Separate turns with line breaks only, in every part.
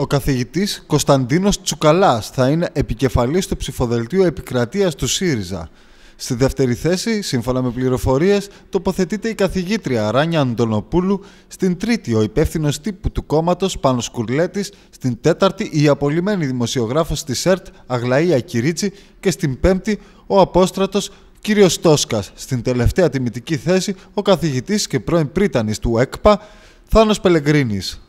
Ο καθηγητής Κωνσταντίνος Τσουκαλάς θα είναι επικεφαλής του ψηφοδελτίου επικρατείας του ΣΥΡΙΖΑ. Στη δεύτερη θέση, σύμφωνα με πληροφορίες, τοποθετείται η καθηγήτρια Ράνια Αντωνοπούλου, στην τρίτη ο υπεύθυνος τύπου του κόμματος Πάνος Κουρλέτης, στην τέταρτη η απολυμένη δημοσιογράφος της ΕΡΤ Αγλαία Κυρίτσι και στην πέμπτη ο απόστρατος κ. Τόσκας. Στην τελευταία τιμητική θέση, ο καθηγητής και πρώην πρίτανης του ΕΚΠΑ Θάνος Πελεγκρίνης.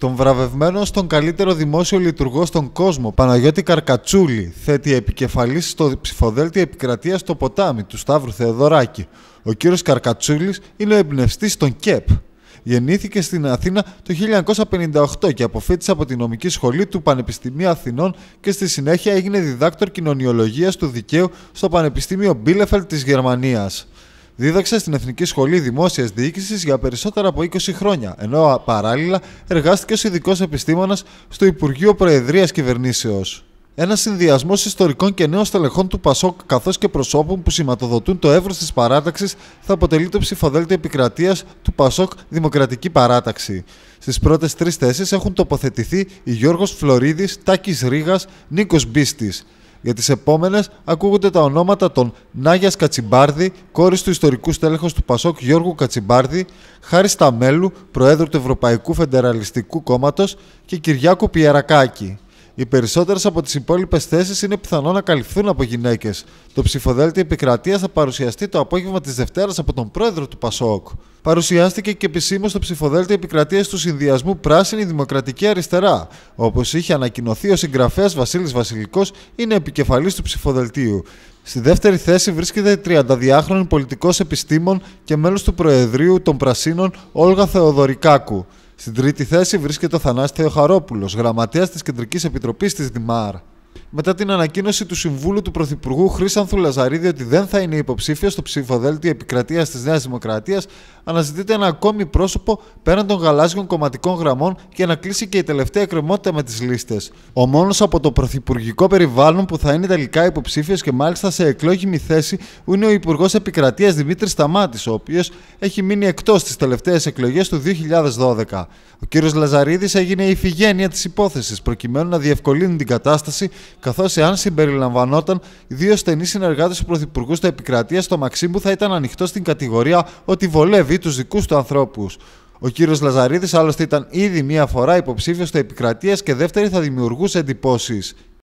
Τον βραβευμένο στον καλύτερο δημόσιο λειτουργό στον κόσμο, Παναγιώτη Καρκατσούλη, θέτει επικεφαλής στο ψηφοδέλτιο επικρατείας στο ποτάμι του Σταύρου Θεοδωράκη. Ο κύριος Καρκατσούλης είναι ο εμπνευστής των ΚΕΠ. Γεννήθηκε στην Αθήνα το 1958 και αποφύτησε από τη νομική σχολή του Πανεπιστημίου Αθηνών και στη συνέχεια έγινε διδάκτορ κοινωνιολογίας του δικαίου στο Πανεπιστήμιο Μπίλεφελ της Γερμανίας. Δίδαξε στην Εθνική Σχολή Δημόσιας Διοίκησης για περισσότερα από 20 χρόνια, ενώ παράλληλα εργάστηκε ως ειδικός επιστήμονας στο Υπουργείο Προεδρίας Κυβερνήσεως. Ένα συνδυασμός ιστορικών και νέων στελεχών του ΠΑΣΟΚ καθώς και προσώπων που σηματοδοτούν το εύρος της παράταξης θα αποτελεί το ψηφοδέλτιο επικρατείας του ΠΑΣΟΚ Δημοκρατική Παράταξη. Στις πρώτες τρεις θέσεις έχουν τοποθετηθεί οι Γιώργος Φλωρίδης, Τάκης Ρίγα, Νίκος Μπίστης. Για τις επόμενες ακούγονται τα ονόματα των Νάγιας Κατσιμπάρδη, κόρης του ιστορικού στέλεχος του Πασόκ Γιώργου Κατσιμπάρδη, Χάρη Σταμέλου, Προέδρου του Ευρωπαϊκού Φεντεραλιστικού Κόμματος και Κυριάκου Πιερακάκη. Οι περισσότερες από τις υπόλοιπες θέσεις είναι πιθανό να καλυφθούν από γυναίκες. Το ψηφοδέλτιο επικρατείας θα παρουσιαστεί το απόγευμα της Δευτέρας από τον πρόεδρο του Πασόκ παρουσιάστηκε και επισήμως στο ψηφοδέλτιο επικρατείας του συνδυασμού Πράσινη Δημοκρατική Αριστερά. Όπως είχε ανακοινωθεί, ο συγγραφέας Βασίλης Βασιλικός είναι επικεφαλής του ψηφοδελτίου. Στη δεύτερη θέση βρίσκεται 32χρονη πολιτικό επιστήμων και μέλος του Προεδρείου των Πρασίνων Όλγα Θεοδωρικάκου. Στην τρίτη θέση βρίσκεται ο Θανάσης Θεοχαρόπουλος, γραμματέας της Κεντρικής Επιτροπής της ΔΜΑΡ. Μετά την ανακοίνωση του Συμβούλου του Πρωθυπουργού Χρήσανθου Λαζαρίδη ότι δεν θα είναι υποψήφιος στο ψηφοδέλτιο επικρατείας της Νέας Δημοκρατίας, αναζητείται ένα ακόμη πρόσωπο πέραν των γαλάζιων κομματικών γραμμών και να κλείσει και η τελευταία εκκρεμότητα με τις λίστες. Ο μόνος από το πρωθυπουργικό περιβάλλον που θα είναι τελικά υποψήφιος και μάλιστα σε εκλόγιμη θέση είναι ο Υπουργός Επικρατείας Δημήτρης Σταμάτης, ο οποίος έχει μείνει εκτός τι τελευταίες εκλογές του 2012. Ο κ. Λαζαρίδης έγινε η ηφηγένεια της υπόθεσης προκειμένου να διευκολύνει την κατάσταση, καθώς εάν συμπεριλαμβανόταν, δύο στενοί συνεργάτες του Πρωθυπουργού του Επικρατεία το Μαξίμου θα ήταν ανοιχτό στην κατηγορία ότι βολεύει τους δικούς του ανθρώπους. Ο κύριος Λαζαρίδης άλλωστε ήταν ήδη μία φορά υποψήφιος στο επικρατείας και δεύτερη θα δημιουργούσε εντυπώσεις.